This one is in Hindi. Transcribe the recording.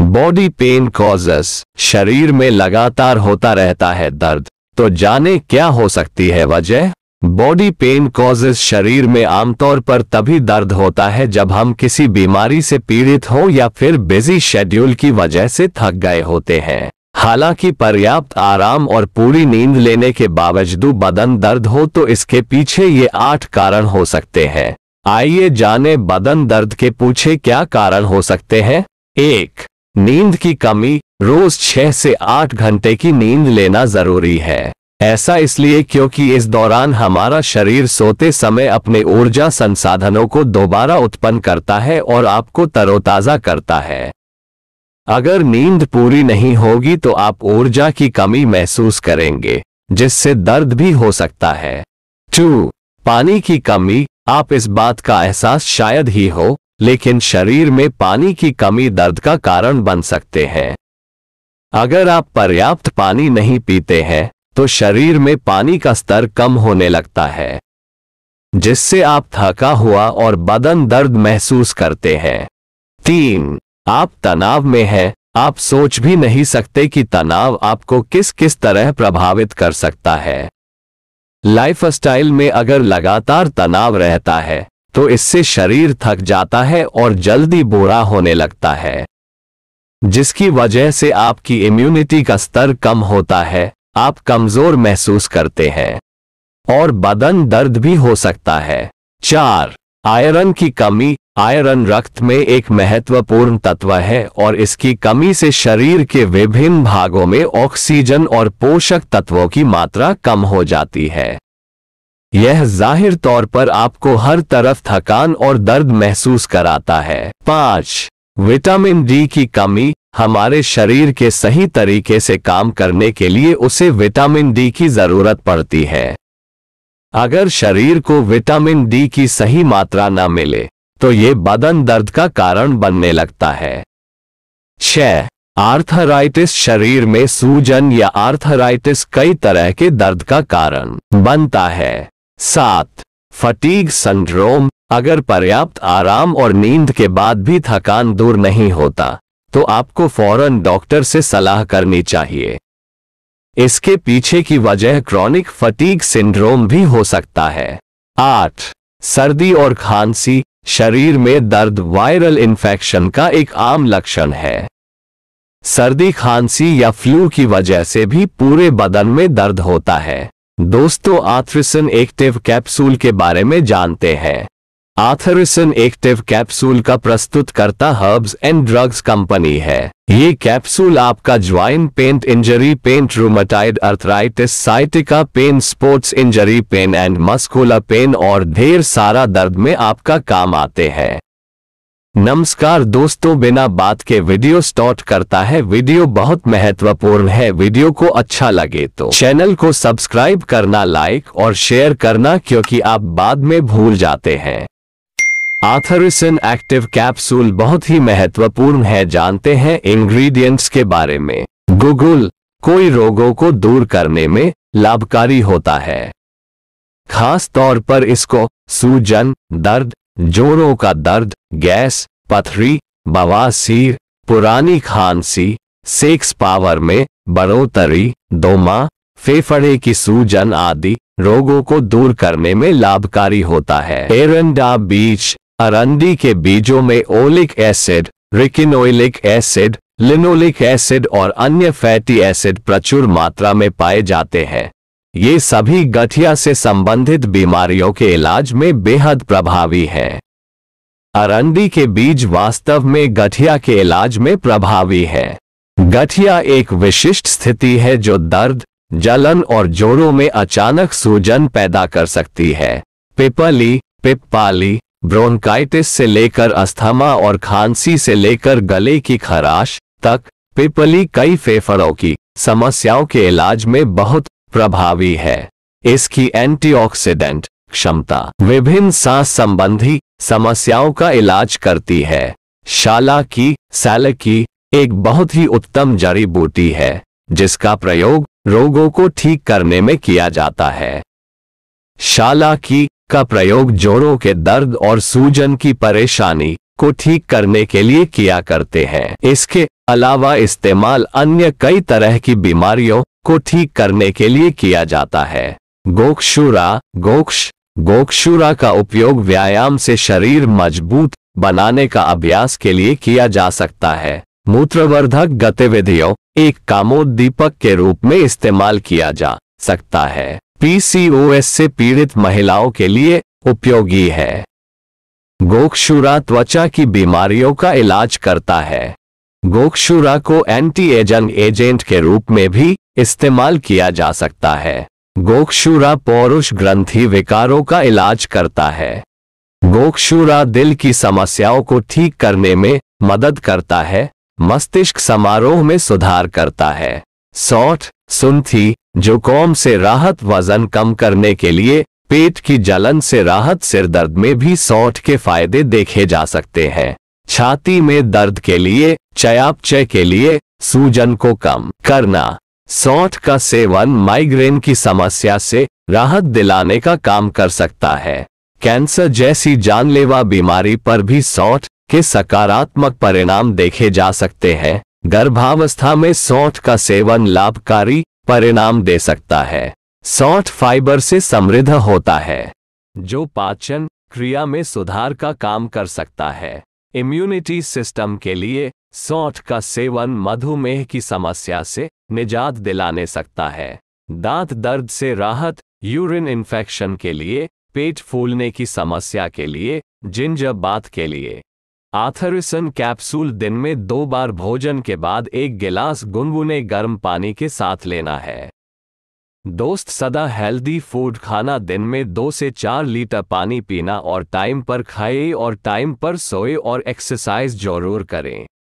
बॉडी पेन कॉजेस शरीर में लगातार होता रहता है दर्द तो जाने क्या हो सकती है वजह बॉडी पेन कॉजेस शरीर में आमतौर पर तभी दर्द होता है जब हम किसी बीमारी से पीड़ित हो या फिर बिजी शेड्यूल की वजह से थक गए होते हैं हालांकि पर्याप्त आराम और पूरी नींद लेने के बावजूद बदन दर्द हो तो इसके पीछे ये आठ कारण हो सकते हैं आइए जाने बदन दर्द के पूछे क्या कारण हो सकते हैं एक नींद की कमी रोज छह से आठ घंटे की नींद लेना जरूरी है ऐसा इसलिए क्योंकि इस दौरान हमारा शरीर सोते समय अपने ऊर्जा संसाधनों को दोबारा उत्पन्न करता है और आपको तरोताजा करता है अगर नींद पूरी नहीं होगी तो आप ऊर्जा की कमी महसूस करेंगे जिससे दर्द भी हो सकता है टू पानी की कमी आप इस बात का एहसास शायद ही हो लेकिन शरीर में पानी की कमी दर्द का कारण बन सकते हैं अगर आप पर्याप्त पानी नहीं पीते हैं तो शरीर में पानी का स्तर कम होने लगता है जिससे आप थका हुआ और बदन दर्द महसूस करते हैं तीन आप तनाव में हैं आप सोच भी नहीं सकते कि तनाव आपको किस किस तरह प्रभावित कर सकता है लाइफस्टाइल में अगर लगातार तनाव रहता है तो इससे शरीर थक जाता है और जल्दी बूढ़ा होने लगता है जिसकी वजह से आपकी इम्यूनिटी का स्तर कम होता है आप कमजोर महसूस करते हैं और बदन दर्द भी हो सकता है चार आयरन की कमी आयरन रक्त में एक महत्वपूर्ण तत्व है और इसकी कमी से शरीर के विभिन्न भागों में ऑक्सीजन और पोषक तत्वों की मात्रा कम हो जाती है यह जाहिर तौर पर आपको हर तरफ थकान और दर्द महसूस कराता है पांच विटामिन डी की कमी हमारे शरीर के सही तरीके से काम करने के लिए उसे विटामिन डी की जरूरत पड़ती है अगर शरीर को विटामिन डी की सही मात्रा न मिले तो ये बदन दर्द का कारण बनने लगता है छह आर्थराइटिस शरीर में सूजन या आर्थराइटिस कई तरह के दर्द का कारण बनता है सात फटीग सिंड्रोम अगर पर्याप्त आराम और नींद के बाद भी थकान दूर नहीं होता तो आपको फौरन डॉक्टर से सलाह करनी चाहिए इसके पीछे की वजह क्रॉनिक फटीग सिंड्रोम भी हो सकता है आठ सर्दी और खांसी शरीर में दर्द वायरल इन्फेक्शन का एक आम लक्षण है सर्दी खांसी या फ्लू की वजह से भी पूरे बदन में दर्द होता है दोस्तों आथरिसन एक्टिव कैप्सूल के बारे में जानते हैं आथरिसन एक्टिव कैप्सूल का प्रस्तुतकर्ता हर्ब्स एंड ड्रग्स कंपनी है ये कैप्सूल आपका joint pain injury pain rheumatoid arthritis sciatica pain sports injury pain and muscular pain और ढेर सारा दर्द में आपका काम आते हैं नमस्कार दोस्तों बिना बात के वीडियो स्टार्ट करता है वीडियो बहुत महत्वपूर्ण है वीडियो को अच्छा लगे तो चैनल को सब्सक्राइब करना लाइक और शेयर करना क्योंकि आप बाद में भूल जाते हैं आथरिसन एक्टिव कैप्सूल बहुत ही महत्वपूर्ण है जानते हैं इंग्रेडिएंट्स के बारे में गूगल कोई रोगों को दूर करने में लाभकारी होता है खास तौर पर इसको सूजन दर्द जोड़ों का दर्द गैस पथरी बवासीर पुरानी खांसी सेक्स पावर में बढ़ोतरी दोमा फेफड़े की सूजन आदि रोगों को दूर करने में लाभकारी होता है एरंडा बीज अरंडी के बीजों में oleic acid ricinoleic acid linoleic acid और अन्य फैटी एसिड प्रचुर मात्रा में पाए जाते हैं ये सभी गठिया से संबंधित बीमारियों के इलाज में बेहद प्रभावी है अरंडी के बीज वास्तव में गठिया के इलाज में प्रभावी है गठिया एक विशिष्ट स्थिति है जो दर्द जलन और जोड़ों में अचानक सूजन पैदा कर सकती है पिपली पिपाली ब्रोंकाइटिस से लेकर अस्थमा और खांसी से लेकर गले की खराश तक पिपली कई फेफड़ों की समस्याओं के इलाज में बहुत प्रभावी है इसकी एंटीऑक्सीडेंट क्षमता विभिन्न सांस संबंधी समस्याओं का इलाज करती है शाला की सैल की एक बहुत ही उत्तम जड़ी बूटी है जिसका प्रयोग रोगों को ठीक करने में किया जाता है शाला की का प्रयोग जोड़ों के दर्द और सूजन की परेशानी को ठीक करने के लिए किया करते हैं इसके अलावा इस्तेमाल अन्य कई तरह की बीमारियों को ठीक करने के लिए किया जाता है गोक्षुरा गोक्ष गोक्षुरा का उपयोग व्यायाम से शरीर मजबूत बनाने का अभ्यास के लिए किया जा सकता है मूत्रवर्धक गतिविधियों एक कामोद्दीपक के रूप में इस्तेमाल किया जा सकता है पीसीओएस से पीड़ित महिलाओं के लिए उपयोगी है गोक्षुरा त्वचा की बीमारियों का इलाज करता है गोक्षुरा को एंटी एजन एजेंट के रूप में भी इस्तेमाल किया जा सकता है गोक्षूरा पौरुष ग्रंथि विकारों का इलाज करता है गोक्षूरा दिल की समस्याओं को ठीक करने में मदद करता है मस्तिष्क समारोह में सुधार करता है सौठ सुनथी जुकोम से राहत वजन कम करने के लिए पेट की जलन से राहत सिर दर्द में भी सौठ के फायदे देखे जा सकते हैं छाती में दर्द के लिए चयापचय के लिए सूजन को कम करना सौठ का सेवन माइग्रेन की समस्या से राहत दिलाने का काम कर सकता है कैंसर जैसी जानलेवा बीमारी पर भी सौठ के सकारात्मक परिणाम देखे जा सकते हैं गर्भावस्था में सौठ का सेवन लाभकारी परिणाम दे सकता है सौठ फाइबर से समृद्ध होता है जो पाचन क्रिया में सुधार का काम कर सकता है इम्यूनिटी सिस्टम के लिए सौठ का सेवन मधुमेह की समस्या से निजात दिलाने सकता है दांत दर्द से राहत यूरिन इन्फेक्शन के लिए पेट फूलने की समस्या के लिए जिंजर बात के लिए आथरिसन कैप्सूल दिन में दो बार भोजन के बाद एक गिलास गुनगुने गर्म पानी के साथ लेना है दोस्त सदा हेल्दी फूड खाना दिन में दो से चार लीटर पानी पीना और टाइम पर खाए और टाइम पर सोए और एक्सरसाइज जरूर करें